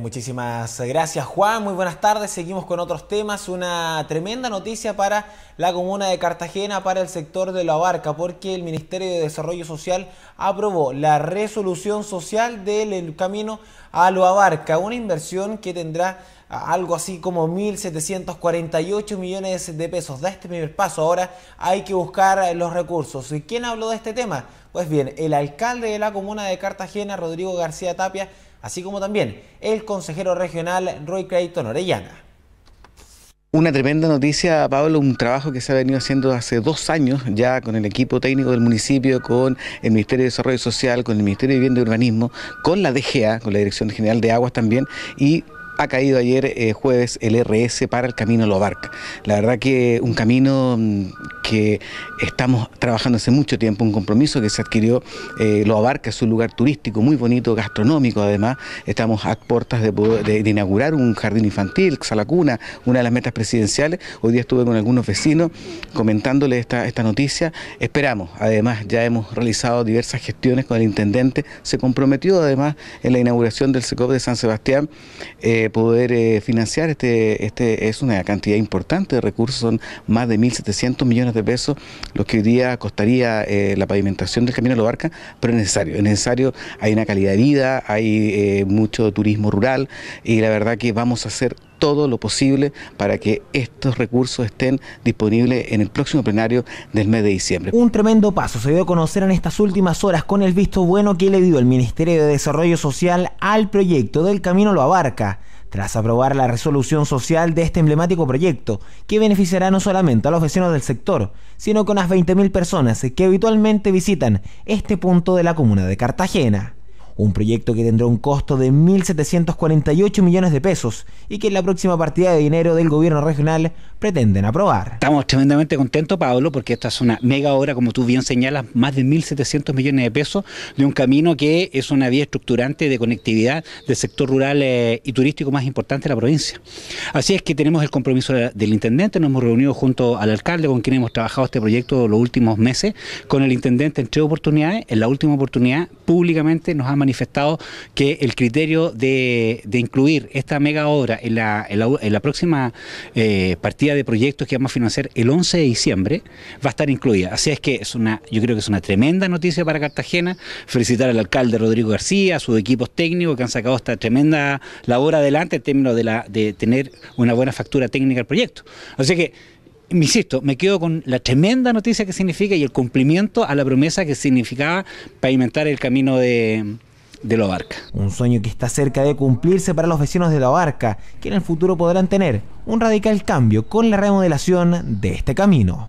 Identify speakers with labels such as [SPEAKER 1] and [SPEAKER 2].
[SPEAKER 1] muchísimas gracias Juan, muy buenas tardes, seguimos con otros temas, una tremenda noticia para la comuna de Cartagena, para el sector de Loabarca porque el Ministerio de Desarrollo Social aprobó la resolución social del camino a Loabarca una inversión que tendrá algo así como 1.748 millones de pesos. Da este primer paso, ahora hay que buscar los recursos. ¿Y quién habló de este tema? Pues bien, el alcalde de la comuna de Cartagena, Rodrigo García Tapia, así como también el consejero regional Roy Creighton Orellana.
[SPEAKER 2] Una tremenda noticia, Pablo, un trabajo que se ha venido haciendo hace dos años ya con el equipo técnico del municipio, con el Ministerio de Desarrollo Social, con el Ministerio de Vivienda y Urbanismo, con la DGA, con la Dirección General de Aguas también, y ha caído ayer eh, jueves el RS para el Camino Lobarca. La verdad que un camino mm, que estamos trabajando hace mucho tiempo, un compromiso que se adquirió, eh, lo abarca, es un lugar turístico muy bonito, gastronómico además, estamos a puertas de, inaugurar un jardín infantil, Xalacuna, una de las metas presidenciales, hoy día estuve con algunos vecinos comentándole esta, noticia, esperamos, además ya hemos realizado diversas gestiones con el intendente, se comprometió además en la inauguración del SECOP de San Sebastián eh, poder eh, financiar, este, este es una cantidad importante de recursos, son más de 1.700 millones de de pesos, lo que hoy día costaría eh, la pavimentación del Camino lo abarca, pero es necesario, es necesario, hay una calidad de vida, hay eh, mucho turismo rural y la verdad que vamos a hacer todo lo posible para que estos recursos estén disponibles en el próximo plenario del mes de diciembre. Un tremendo paso se
[SPEAKER 1] dio a conocer en estas últimas horas con el visto bueno que le dio el Ministerio de Desarrollo Social al proyecto del Camino Lo Abarca tras aprobar la resolución social de este emblemático proyecto, que beneficiará no solamente a los vecinos del sector, sino con unas 20.000 personas que habitualmente visitan este punto de la comuna de Cartagena un proyecto que tendrá un costo de 1.748 millones de pesos y que en la próxima partida de dinero del gobierno regional
[SPEAKER 3] pretenden aprobar. Estamos tremendamente contentos, Pablo, porque esta es una mega obra, como tú bien señalas, más de 1.700 millones de pesos de un camino que es una vía estructurante de conectividad del sector rural eh, y turístico más importante de la provincia. Así es que tenemos el compromiso del intendente, nos hemos reunido junto al alcalde con quien hemos trabajado este proyecto los últimos meses, con el intendente en tres oportunidades, en la última oportunidad públicamente nos ha manifestado que el criterio de, incluir esta mega obra en la, próxima eh, partida de proyectos que vamos a financiar el 11 de diciembre va a estar incluida. Así es que es una, yo creo que es una tremenda noticia para Cartagena. Felicitar al alcalde Rodrigo García, a sus equipos técnicos que han sacado esta tremenda labor adelante en términos de, la, de tener una buena factura técnica al proyecto. Así que me insisto, me quedo con la tremenda noticia que significa y el cumplimiento a la promesa que significaba pavimentar el camino de, de Un sueño que está
[SPEAKER 1] cerca de cumplirse para los vecinos de La Barca, que en el futuro podrán tener un radical cambio con la remodelación de este camino.